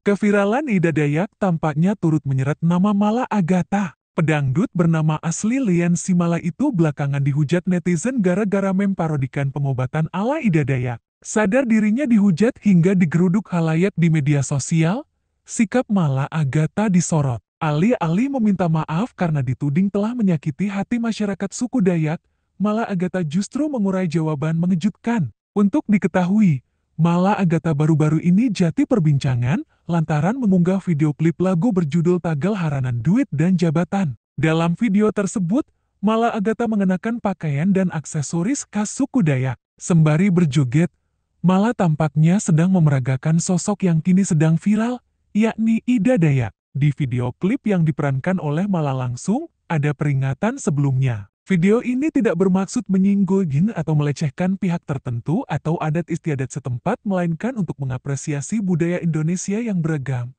Keviralan Ida Dayak tampaknya turut menyeret nama Mala Agatha. Pedangdut bernama asli Lian Simala itu belakangan dihujat netizen gara-gara memparodikan pengobatan ala Ida Dayak. Sadar dirinya dihujat hingga digeruduk halayak di media sosial, sikap Mala Agatha disorot. Ali-ali meminta maaf karena dituding telah menyakiti hati masyarakat suku Dayak, Mala Agatha justru mengurai jawaban mengejutkan. Untuk diketahui, Mala Agatha baru-baru ini jati perbincangan lantaran mengunggah video klip lagu berjudul Tagal Haranan Duit dan Jabatan. Dalam video tersebut, Mala Agatha mengenakan pakaian dan aksesoris khas suku Dayak. Sembari berjoget, Mala tampaknya sedang memeragakan sosok yang kini sedang viral, yakni Ida Dayak. Di video klip yang diperankan oleh Mala langsung, ada peringatan sebelumnya. Video ini tidak bermaksud menyinggung atau melecehkan pihak tertentu atau adat istiadat setempat melainkan untuk mengapresiasi budaya Indonesia yang beragam.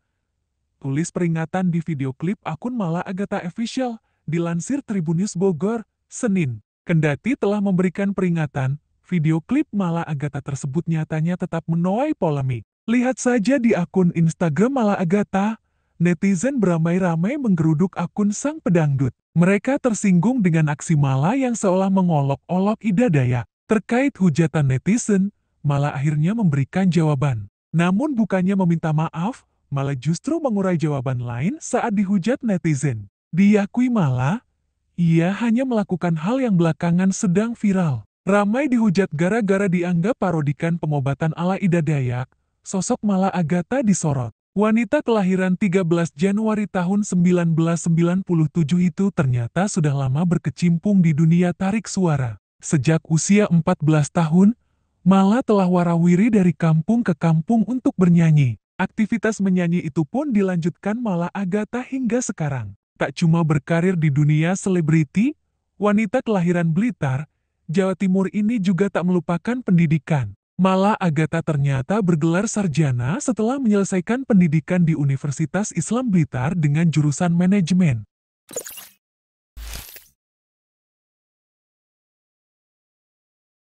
Tulis peringatan di video klip akun Malah Agatha Official, dilansir Tribunnews Bogor, Senin. Kendati telah memberikan peringatan, video klip Malah Agatha tersebut nyatanya tetap menuai polemik. Lihat saja di akun Instagram Malah Agatha, netizen beramai-ramai menggeruduk akun sang pedangdut. Mereka tersinggung dengan aksi Mala yang seolah mengolok-olok Ida Dayak. Terkait hujatan netizen, Mala akhirnya memberikan jawaban. Namun bukannya meminta maaf, Mala justru mengurai jawaban lain saat dihujat netizen. Diakui Mala, ia hanya melakukan hal yang belakangan sedang viral. Ramai dihujat gara-gara dianggap parodikan pengobatan ala Ida Dayak, sosok Mala Agatha disorot. Wanita kelahiran 13 Januari tahun 1997 itu ternyata sudah lama berkecimpung di dunia tarik suara. Sejak usia 14 tahun, Mala telah warawiri dari kampung ke kampung untuk bernyanyi. Aktivitas menyanyi itu pun dilanjutkan Mala Agatha hingga sekarang. Tak cuma berkarir di dunia selebriti, wanita kelahiran Blitar, Jawa Timur ini juga tak melupakan pendidikan. Malah Agatha ternyata bergelar sarjana setelah menyelesaikan pendidikan di Universitas Islam Blitar dengan jurusan manajemen.